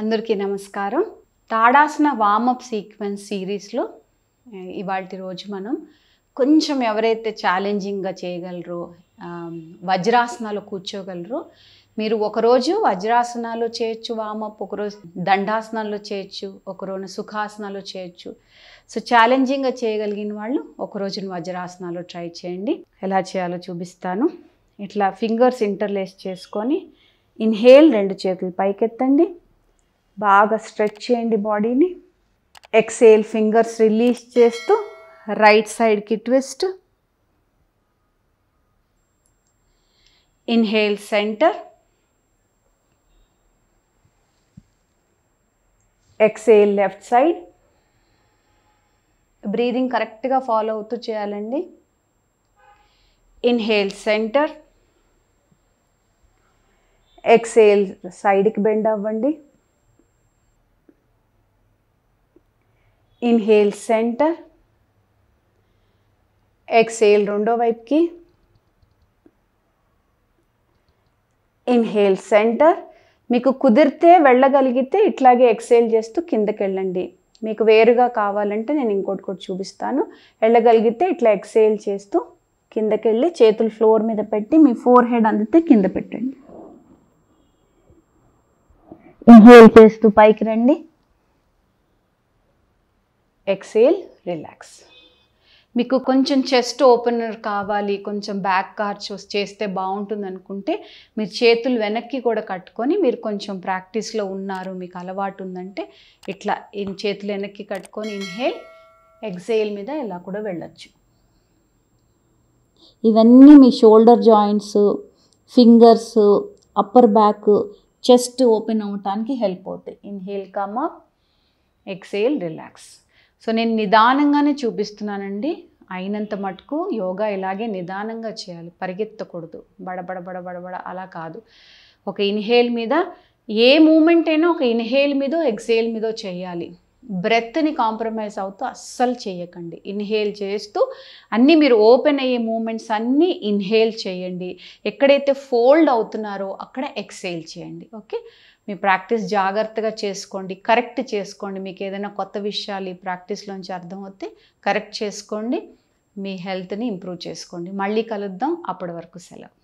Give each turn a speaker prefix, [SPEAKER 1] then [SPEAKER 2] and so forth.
[SPEAKER 1] అందరికీ నమస్కారం తాడాసిన warm up sequence సిరీస్లో ఇవాళ రోజు మనం కొంచెం ఎవరైతే ఛాలెంజింగ్గా చేయగలరో వజ్రాసనాలు కూర్చోగలరో మీరు ఒకరోజు వజ్రాసనాలు చేయొచ్చు వామప్ ఒకరోజు దండాసనాలు చేయొచ్చు ఒకరోజు సుఖాసనాలు చేయొచ్చు సో ఛాలెంజింగ్గా చేయగలిగిన వాళ్ళు ఒకరోజు వజ్రాసనాలు ట్రై చేయండి ఎలా చేయాలో చూపిస్తాను ఇట్లా ఫింగర్స్ ఇంటర్లేస్ చేసుకొని ఇన్హేల్ రెండు చేతులు పైకెత్తండి బాగా స్ట్రెచ్ చేయండి బాడీని ఎక్సేల్ ఫింగర్స్ రిలీజ్ చేస్తూ రైట్ సైడ్కి twist inhale centre exhale left side breathing కరెక్ట్గా ఫాలో అవుతూ చేయాలండి ఇన్హేల్ సెంటర్ ఎక్సేల్ సైడ్కి బెండ్ అవ్వండి ఇన్హేల్ సెంటర్ ఎక్సేల్ రెండో వైపుకి ఇన్హేల్ సెంటర్ మీకు కుదిరితే వెళ్ళగలిగితే ఇట్లాగే ఎక్సేల్ చేస్తూ కిందకి వెళ్ళండి మీకు వేరుగా కావాలంటే నేను ఇంకోటి కూడా చూపిస్తాను వెళ్ళగలిగితే ఇట్లా ఎక్సేల్ చేస్తూ కిందకి వెళ్ళి చేతులు ఫ్లోర్ మీద పెట్టి మీ ఫోర్ హెడ్ అందితే కింద పెట్టండి ఇన్హేల్ చేస్తూ పైకి రండి ఎక్సేల్ రిలాక్స్ మీకు కొంచెం చెస్ట్ ఓపెనర్ కావాలి కొంచెం బ్యాక్ కార్చ్ చేస్తే బాగుంటుంది అనుకుంటే మీరు చేతులు వెనక్కి కూడా కట్టుకొని మీరు కొంచెం ప్రాక్టీస్లో ఉన్నారు మీకు అలవాటు ఉందంటే ఇట్లా ఇన్ చేతులు వెనక్కి కట్టుకొని ఇన్హేల్ ఎగ్జైల్ మీద ఇలా కూడా వెళ్ళచ్చు ఇవన్నీ మీ shoulder joints fingers upper back chest open అవ్వటానికి హెల్ప్ అవుతాయి inhale come up exhale relax so నేను నిదానంగానే చూపిస్తున్నానండి అయినంత మటుకు యోగా ఇలాగే నిదానంగా చేయాలి పరిగెత్తకూడదు బడబడ బడబడబడ అలా కాదు ఒక ఇన్హేల్ మీద ఏ మూమెంట్ అయినా ఒక ఇన్హేల్ మీదో ఎక్సేల్ మీదో చేయాలి బ్రెత్ని కాంప్రమైజ్ అవుతూ అస్సలు చేయకండి ఇన్హేల్ చేస్తూ అన్నీ మీరు ఓపెన్ అయ్యే మూమెంట్స్ అన్నీ ఇన్హేల్ చేయండి ఎక్కడైతే ఫోల్డ్ అవుతున్నారో అక్కడ ఎక్సేల్ చేయండి ఓకే మీ ప్రాక్టీస్ జాగ్రత్తగా చేసుకోండి కరెక్ట్ చేసుకోండి మీకు ఏదైనా కొత్త విషయాలు ఈ ప్రాక్టీస్లోంచి అర్థమవుతే కరెక్ట్ చేసుకోండి మీ హెల్త్ని ఇంప్రూవ్ చేసుకోండి మళ్ళీ కలుద్దాం అప్పటి వరకు సెలవు